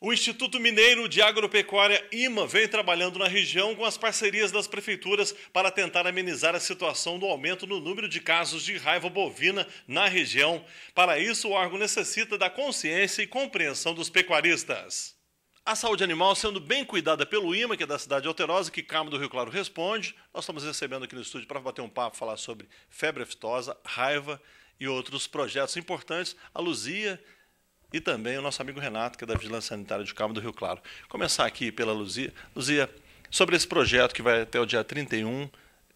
O Instituto Mineiro de Agropecuária IMA vem trabalhando na região com as parcerias das prefeituras para tentar amenizar a situação do aumento no número de casos de raiva bovina na região. Para isso, o órgão necessita da consciência e compreensão dos pecuaristas. A saúde animal sendo bem cuidada pelo IMA, que é da cidade de Alterosa, que Carmo do Rio Claro responde. Nós estamos recebendo aqui no estúdio para bater um papo, falar sobre febre aftosa, raiva e outros projetos importantes. A Luzia, e também o nosso amigo Renato, que é da Vigilância Sanitária de Cabo do Rio Claro. Começar aqui pela Luzia. Luzia, sobre esse projeto que vai até o dia 31,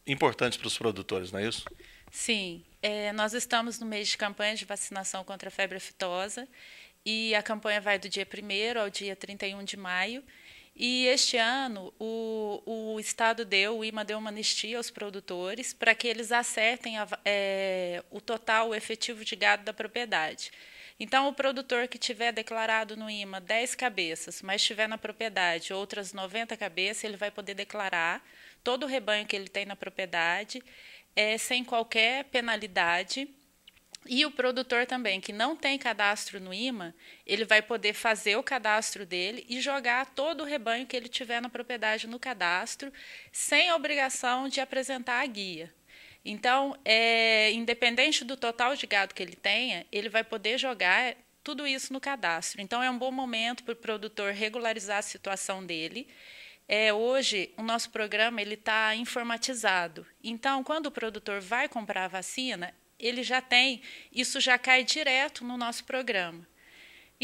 importante para os produtores, não é isso? Sim. É, nós estamos no mês de campanha de vacinação contra a febre aftosa e a campanha vai do dia 1 ao dia 31 de maio. E este ano o, o Estado deu, o IMA deu uma anistia aos produtores para que eles acertem a, é, o total efetivo de gado da propriedade. Então, o produtor que tiver declarado no IMA 10 cabeças, mas tiver na propriedade outras 90 cabeças, ele vai poder declarar todo o rebanho que ele tem na propriedade, é, sem qualquer penalidade. E o produtor também, que não tem cadastro no IMA, ele vai poder fazer o cadastro dele e jogar todo o rebanho que ele tiver na propriedade no cadastro, sem obrigação de apresentar a guia. Então, é, independente do total de gado que ele tenha, ele vai poder jogar tudo isso no cadastro. Então, é um bom momento para o produtor regularizar a situação dele. É, hoje, o nosso programa ele está informatizado. Então, quando o produtor vai comprar a vacina, ele já tem, isso já cai direto no nosso programa.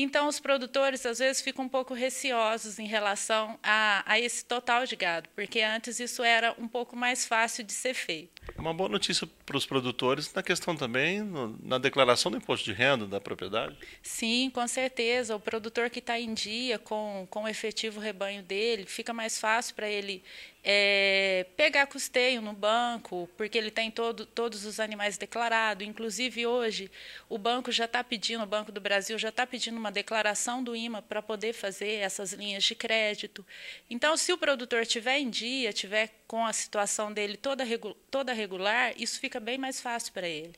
Então, os produtores, às vezes, ficam um pouco receosos em relação a, a esse total de gado, porque antes isso era um pouco mais fácil de ser feito. Uma boa notícia para os produtores na questão também no, na declaração do imposto de renda da propriedade? Sim, com certeza. O produtor que está em dia com, com o efetivo rebanho dele, fica mais fácil para ele é, pegar custeio no banco, porque ele tem todo, todos os animais declarados. Inclusive, hoje, o banco já está pedindo, o Banco do Brasil já está pedindo uma declaração do IMA para poder fazer essas linhas de crédito. Então, se o produtor tiver em dia, tiver com a situação dele toda, toda regular, isso fica fica bem mais fácil para ele.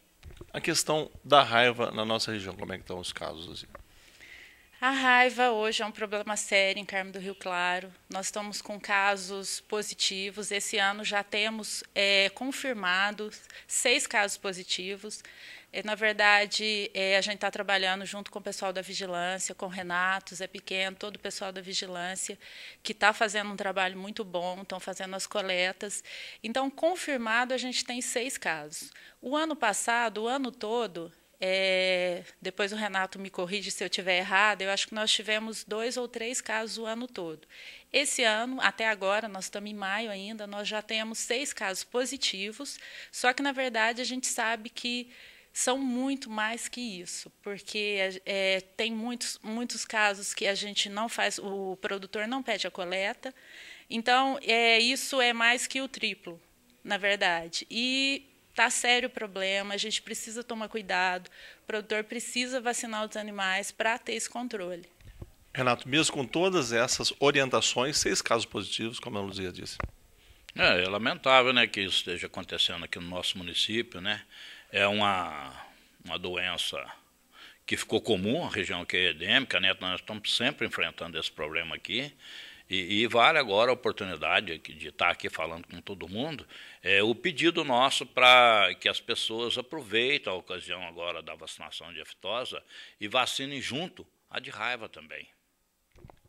A questão da raiva na nossa região, como é que estão os casos? Assim? A raiva hoje é um problema sério em Carmo do Rio Claro. Nós estamos com casos positivos. Esse ano já temos é, confirmados seis casos positivos. É, na verdade, é, a gente está trabalhando junto com o pessoal da vigilância, com o Renato, Zé Pequeno, todo o pessoal da vigilância, que está fazendo um trabalho muito bom, estão fazendo as coletas. Então, confirmado, a gente tem seis casos. O ano passado, o ano todo, é, depois o Renato me corrige se eu estiver errado. eu acho que nós tivemos dois ou três casos o ano todo. Esse ano, até agora, nós estamos em maio ainda, nós já temos seis casos positivos, só que, na verdade, a gente sabe que são muito mais que isso, porque é, tem muitos, muitos casos que a gente não faz, o produtor não pede a coleta, então é, isso é mais que o triplo, na verdade. E Está sério o problema, a gente precisa tomar cuidado, o produtor precisa vacinar os animais para ter esse controle. Renato, mesmo com todas essas orientações, seis casos positivos, como a Luzia disse. É, é lamentável né, que isso esteja acontecendo aqui no nosso município. Né? É uma, uma doença que ficou comum, a região que é edêmica, né? nós estamos sempre enfrentando esse problema aqui. E, e, vale agora a oportunidade de estar aqui falando com todo mundo, é, o pedido nosso para que as pessoas aproveitem a ocasião agora da vacinação de aftosa e vacinem junto a de raiva também.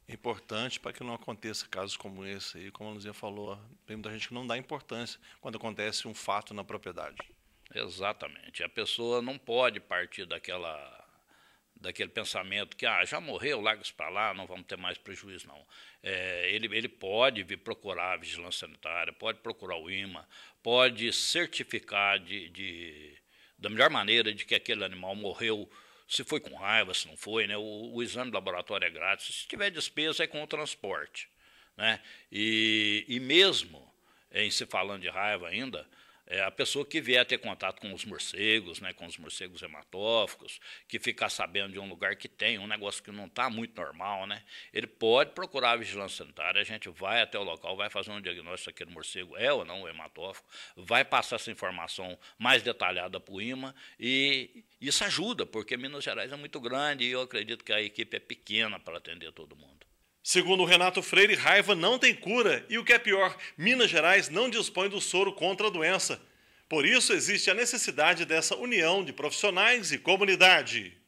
Importante para que não aconteça casos como esse aí, como a Luzia falou, tem muita gente que não dá importância quando acontece um fato na propriedade. Exatamente. A pessoa não pode partir daquela daquele pensamento que ah, já morreu, larga isso para lá, não vamos ter mais prejuízo, não. É, ele, ele pode vir procurar a vigilância sanitária, pode procurar o IMA, pode certificar de, de, da melhor maneira de que aquele animal morreu, se foi com raiva, se não foi, né? o, o exame do laboratório é grátis, se tiver despesa é com o transporte. Né? E, e mesmo em se falando de raiva ainda, é, a pessoa que vier ter contato com os morcegos, né, com os morcegos hematóficos, que ficar sabendo de um lugar que tem, um negócio que não está muito normal, né, ele pode procurar a vigilância sanitária, a gente vai até o local, vai fazer um diagnóstico se aquele morcego é ou não hematófico, vai passar essa informação mais detalhada para o IMA e isso ajuda, porque Minas Gerais é muito grande e eu acredito que a equipe é pequena para atender todo mundo. Segundo Renato Freire, raiva não tem cura e o que é pior, Minas Gerais não dispõe do soro contra a doença. Por isso existe a necessidade dessa união de profissionais e comunidade.